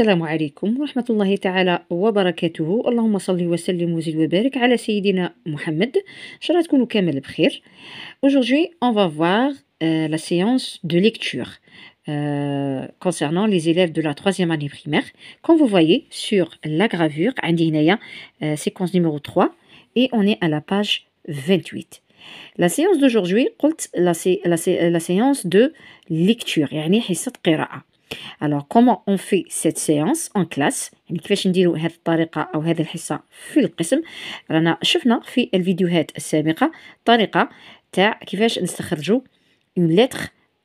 السلام عليكم الله تعالى وبركاته اللهم صل وسلم وبارك على سيدنا تكونوا كامل بخير. Aujourd'hui, on va voir euh, la séance de lecture euh, concernant les élèves de la troisième année primaire. Comme vous voyez sur la gravure, euh, séquence numéro 3, et on est à la page 28. La séance d'aujourd'hui, la, la, la séance de lecture, يعني حصة الوغ كومون اون في سيت سيونس اون كلاس يعني كيفاش نديرو هذه الطريقه او هذه الحصه في القسم رانا شفنا في الفيديوهات السابقه طريقه تاع كيفاش نستخرجو اون لتر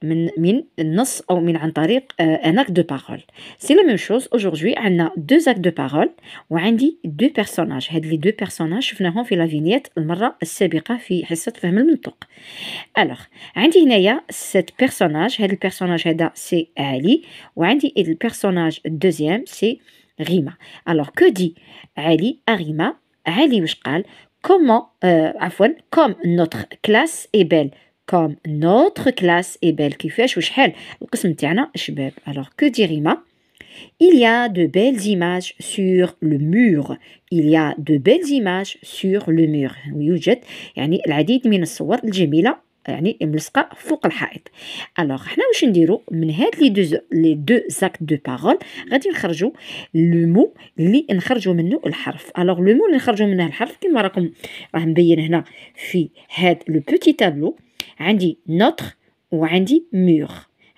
من من النص او من عن طريق ان اك دو بارول سي لا ميم شوز اجوردي عندنا دو اكت دو بارول وعندي دو بيرسوناج هاد لي دو بيرسوناج شفناهم في لا فينيت المره السابقه في حصه فهم المنطق الوغ عندي هنايا سيت بيرسوناج هاد البيرسوناج هذا سي علي وعندي البيرسوناج الدوزيام سي غيمه الوغ كو دي علي غيمه علي واش قال كومون آه، euh, comme notre classe est belle. كوم نوتر كلاس اي بيل كيفاش وشحال القسم تاعنا شباب الوغ كو دي ريما Il y a de belles images sur le mur. Il y a de belles images sur le mur. يوجد يعني العديد من الصور الجميلة يعني ملصقة فوق الحائط. Alors حنا واش نديرو من هاد لي دو لي دو زاك دو بارول غادي نخرجو لو مو اللي نخرجو منه الحرف. Alors لو مو اللي نخرجو منه الحرف كيما راكم راه مبين هنا في هاد لو بوتي تابلو. عندي نوتر وعندي مور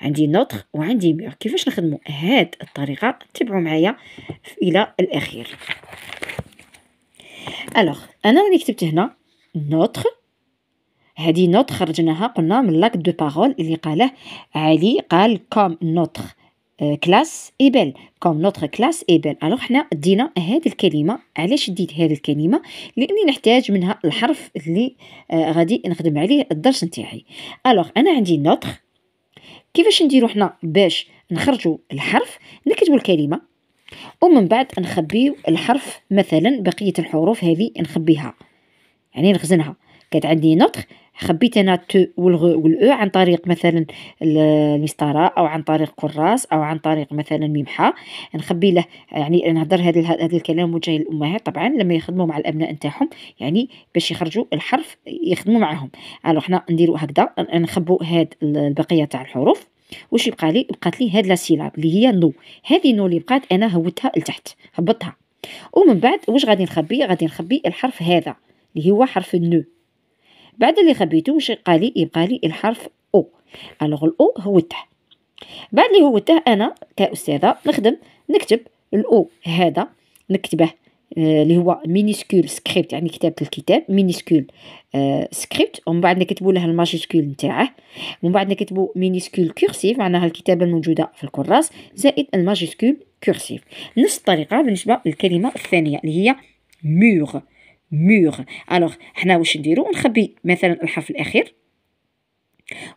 عندي نوتر وعندي مور كيفاش نخدمو هاد الطريقه تبعوا معايا الى الاخير الوغ انا راني كتبت هنا نوتر هادي نوتر خرجناها قلنا من لاك دو بارول اللي قاله علي قال كوم نوتر آه، كلاس ايبال كوم نوتر كلاس ايبال الوغ حنا دينا هاد الكلمه علاش ديت هاد الكلمه لاني نحتاج منها الحرف اللي آه، غادي نخدم عليه الدرس نتاعي الوغ انا عندي نوتر كيفاش نديرو حنا باش نخرجوا الحرف نكتبوا الكلمه ومن بعد نخبيو الحرف مثلا بقيه الحروف هذه نخبيها يعني نخزنها كانت عندي نوتر خبيت انا تو والغو والاو عن طريق مثلا المسطره او عن طريق قراص او عن طريق مثلا ممحه نخبي له يعني نهضر هذا هذا الكلام موجه للامهات طبعا لما يخدموا مع الابناء نتاعهم يعني باش يخرجوا الحرف يخدموا معاهم الو حنا نديرو هكذا نخبو هاد البقيه تاع الحروف واش يبقى لي بقات لي هاد لا سيلاب اللي هي نو هذه نو اللي بقات انا هوتها لتحت هبطها ومن بعد واش غادي نخبي غادي نخبي الحرف هذا اللي هو حرف النو بعد اللي خبيته واش قالي يبقى إيه؟ لي الحرف او الوغ الاو هو التاء بعد اللي هو التاء انا كاستاذه نخدم نكتب الاو هذا نكتبه آه، اللي هو مينيسكول سكريبت يعني كتابه الكتاب مينيسكول آه سكريبت ومن بعد نكتبوا له الماجيسكول نتاعه ومن بعد نكتبوا مينيسكول كورسيف معناها الكتابه الموجوده في الكراس زائد الماجيسكول كورسيف نفس الطريقه بالنسبه للكلمه الثانيه اللي هي مور مور الوغ حنا واش نديرو نخبي مثلا الحرف الاخير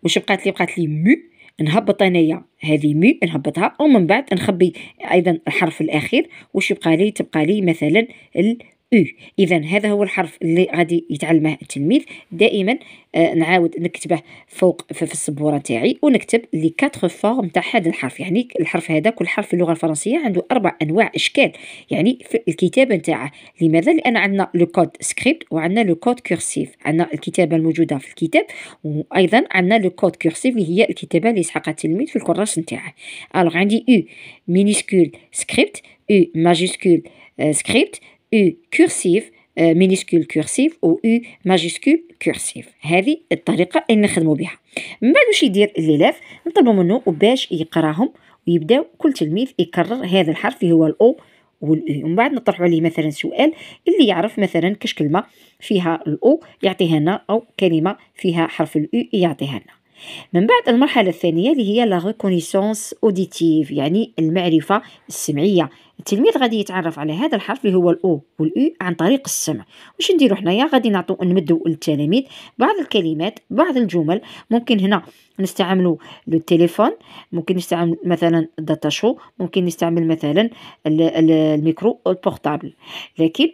واش بقات لي بقات لي مو نهبط انايا هذه مي نهبطها ومن بعد نخبي ايضا الحرف الاخير واش يبقى لي تبقى لي مثلا ال او إيه، اذا هذا هو الحرف اللي غادي يتعلمه التلميذ دائما آه نعاود نكتبه فوق في السبوره تاعي ونكتب لي كاتر فورم تاع هذا الحرف يعني الحرف هذا كل حرف في اللغه الفرنسيه عنده اربع انواع اشكال يعني في الكتابه نتاعه لماذا لان عندنا لو كود سكريبت وعندنا لو كود كورسيف عندنا الكتابه الموجوده في الكتاب وايضا عندنا لو كود كورسيف اللي هي الكتابه اللي يسحقها التلميذ في الكراس نتاعه الوغ عندي او مينيسكول سكريبت او ماجيسكول سكريبت U كورسيف مينيسكول كورسيف و U ماجيسكول كورسيف هذه الطريقة اللي نخدمو بها من بعد واش يدير الإلاف نطلبو منو باش يقراهم ويبداو كل تلميذ يكرر هذا الحرف اللي هو الأو والاي e. ومن بعد نطرحو عليه مثلا سؤال اللي يعرف مثلا كاش كلمه فيها الاو يعطيها لنا او كلمه فيها حرف الاي e يعطيها لنا من بعد المرحلة الثانية اللي هي لا ريكونيسونس اوديتيف يعني المعرفة السمعية التلميذ غادي يتعرف على هذا الحرف اللي هو الاو والاو e عن طريق السمع واش نديرو حنايا غادي نعطو نمدو للتلاميذ بعض الكلمات بعض الجمل ممكن هنا نستعملو لو ممكن نستعمل مثلا الداتا شو ممكن نستعمل مثلا الميكرو البورتابل لكن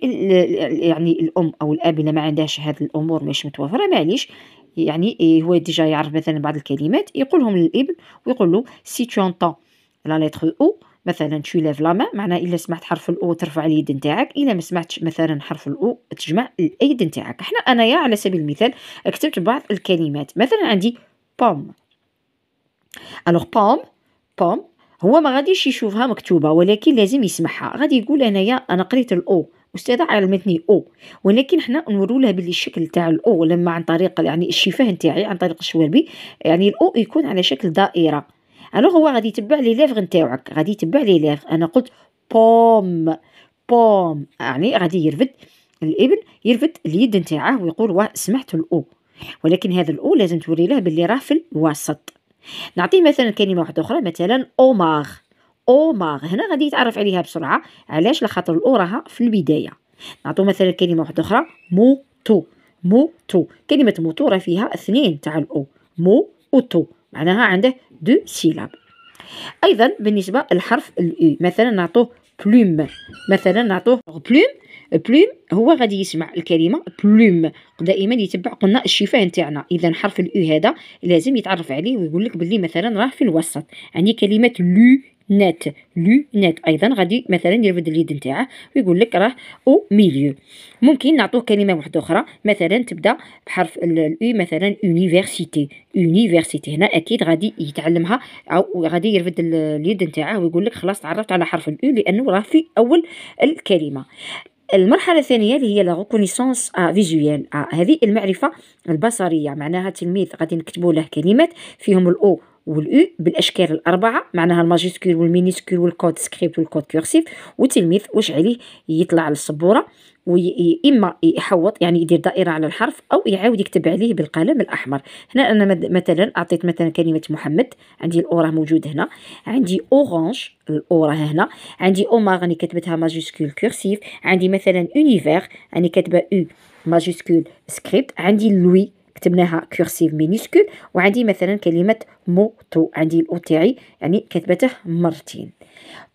يعني الام او الاب اللي ما عندهاش هذه الامور مش متوفره معليش يعني إيه، هو ديجا يعرف مثلا بعض الكلمات يقولهم للابن ويقول له سي تو انطون لا ليتر او مثلا تو ليف لا مان معناها الا سمعت حرف الاو ترفع اليد نتاعك الا ما سمعتش مثلا حرف الاو تجمع الايد نتاعك احنا انايا على سبيل المثال كتبت بعض الكلمات مثلا عندي بوم الوغ بوم بوم هو ما غاديش يشوفها مكتوبه ولكن لازم يسمعها غادي يقول انايا انا قريت الاو استاذه علمتني او ولكن حنا نوروا لها باللي الشكل تاع الاو لما عن طريق يعني الشفاه نتاعي عن طريق الشوالبي يعني الاو يكون على شكل دائره الوغ هو غادي يتبع لي ليفغ نتاعك غادي يتبع لي ليفغ انا قلت بوم بوم يعني غادي يرفد الابن يرفد اليد نتاعه ويقول واه سمعت الاو ولكن هذا الاو لازم توري له باللي راه في الوسط نعطيه مثلا كلمه واحده اخرى مثلا اومار اوماغ هنا غادي يتعرف عليها بسرعه علاش لخاطر الاوراها في البدايه نعطو مثلا كلمه واحده اخرى مو تو مو تو كلمه موتو راه فيها اثنين تاع الاو مو اوتو معناها عنده دو سيلاب ايضا بالنسبه للحرف الاي مثلا نعطوه بلوم مثلا نعطوه بلوم بلوم هو غادي يسمع الكلمه بلوم دائما يتبع قلنا الشفاه نتاعنا اذا حرف الاي هذا لازم يتعرف عليه ويقول لك باللي مثلا راه في الوسط يعني كلمه لو نت لو نت ايضا غادي مثلا يرفد اليد نتاعه ويقول لك راه او ميليو ممكن نعطوه كلمه واحده اخرى مثلا تبدا بحرف الاي مثلا يونيفرسيتي يونيفرسيتي هنا اكيد غادي يتعلمها او غادي يرفد اليد نتاعه ويقول لك خلاص تعرفت على حرف الاو لانه راه في اول الكلمه المرحلة الثانية اللي هي لا ريكونيسونس فيزويال هذه المعرفة البصرية معناها تلميذ غادي نكتبوا له كلمات فيهم الاو والاو بالاشكال الاربعه معناها الماجيسكول والمينيسكول والكود سكريبت والكود كورسيف وتلميذ واش عليه يطلع للسبوره واما يحوط يعني يدير دائره على الحرف او يعاود يكتب عليه بالقلم الاحمر هنا انا مثلا اعطيت مثلا كلمه محمد عندي الاوره موجود هنا عندي اورانج الاوره هنا عندي أوماغ راني كتبتها ماجيسكول كورسيف عندي مثلا اونيفير راني كاتبه او ماجيسكول سكريبت عندي لوي كتبناها كورسيف مينيسكول وعندي مثلا كلمه موتو عندي الاو تاعي يعني كتبته مرتين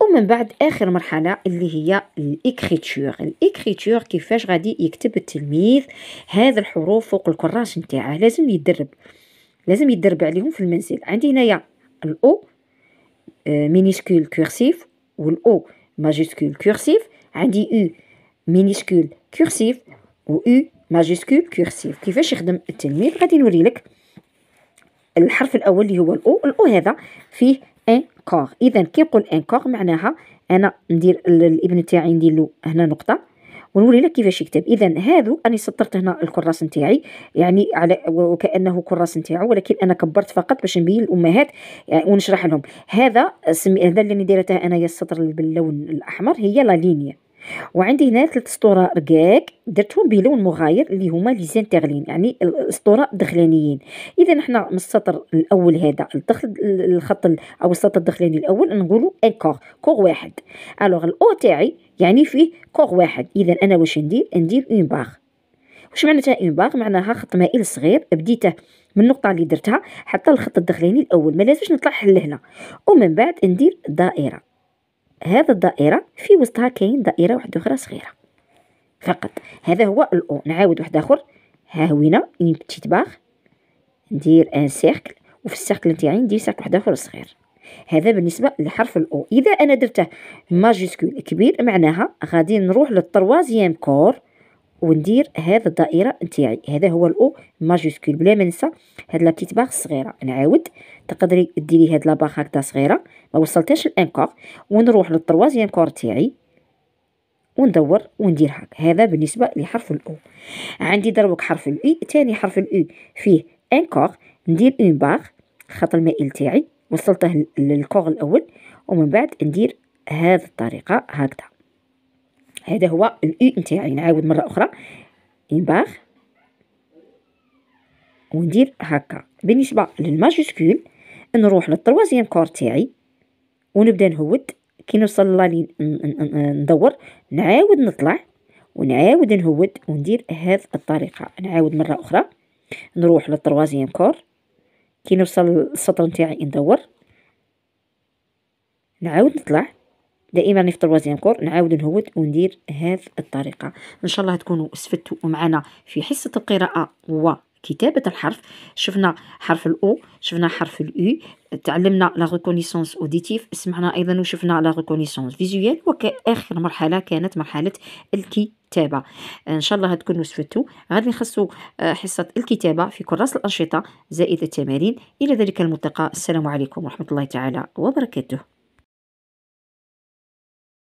ومن بعد اخر مرحله اللي هي الاكريتور الاكريتور كيفاش غادي يكتب التلميذ هذا الحروف فوق الكراس نتاعه لازم يدرب لازم يدرب عليهم في المنزل عندي هنايا الاو مينيسكول آه، كورسيف والاو ماجيسكول كورسيف عندي او مينيسكول كورسيف و او ماجيسكول كورسيف كيفاش يخدم التلميذ غادي نوري لك الحرف الاول اللي هو الاو الاو هذا فيه ان كور اذا كي نقول ان كور معناها انا ندير الابن تاعي ندير له هنا نقطه ونوري لك كيفاش يكتب اذا هذا انا سطرت هنا الكراس نتاعي يعني على وكانه كراس نتاعو ولكن انا كبرت فقط باش نبين الامهات يعني ونشرح لهم هذا سمي هذا اللي دايرته انايا السطر باللون الاحمر هي لا لينيه وعندي هنا ثلاث اسطوره رقاق درتهم بلون مغاير اللي هما لي تغلين يعني الاسطوره دخلانيين اذا حنا من السطر الاول هذا الدخل الخط او السطر الدخلاني الاول نقولوا ان كور كور واحد الوغ الاو تاعي يعني فيه كور واحد اذا انا واش ندير ندير اون باغ واش معناتها اون باغ معناها خط مائل صغير بديته من النقطه اللي درتها حتى الخط الدخلاني الاول ما لازمش نطلع لهنا ومن بعد ندير دائره هذه الدائره في وسطها كاين دائره واحده اخرى صغيره فقط هذا هو الاو نعاود واحد اخر ها هوينا اون بتيت باغ ندير ان سيركل وفي السيركل تاعي ندير سيركل واحد اخر صغير هذا بالنسبه لحرف الاو اذا انا درته ماجيسكول كبير معناها غادي نروح للتروازيام كور وندير هذا الدائره نتاعي هذا هو الاو ماجوسكول بلا ما ننسى هاد لا بتيت باغ صغيره نعاود تقدري ديري هاد لا باغ هكذا صغيره ما وصلتهاش الانكور ونروح للطروازيام كور تاعي وندور وندير هكا هذا بالنسبه لحرف الاو عندي دروك حرف الاي ثاني حرف الاي فيه انكور ندير اون باغ خط المائل تاعي وصلته للكور الاول ومن بعد ندير هذه الطريقه هكذا هذا هو الاي نتاعي نعاود مره اخرى باغ وندير هكا بالنسبه للماجيسكول نروح للتروازيام كور تاعي ونبدا نهود كي نوصل لالين ندور نعاود نطلع ونعاود نهود وندير هذا الطريقه نعاود مره اخرى نروح للتروازيام كور كي نوصل للسطر نتاعي ندور نعاود نطلع دائما نفطر في طروازيام كور نعاود نهود وندير هذه الطريقه ان شاء الله تكونوا استفدتوا معنا في حصه القراءه و كتابة الحرف شفنا حرف الأو شفنا حرف الأو تعلمنا لا ريكونيسونس اوديتيف سمعنا أيضا وشفنا لا ريكونيسونس فيزيوال وكآخر مرحلة كانت مرحلة الكتابة إن شاء الله هتكونوا سفتوا غادي نخصوا آه، حصة الكتابة في كراس الأنشطة زائد التمارين إلى ذلك الملتقى السلام عليكم ورحمة الله تعالى وبركاته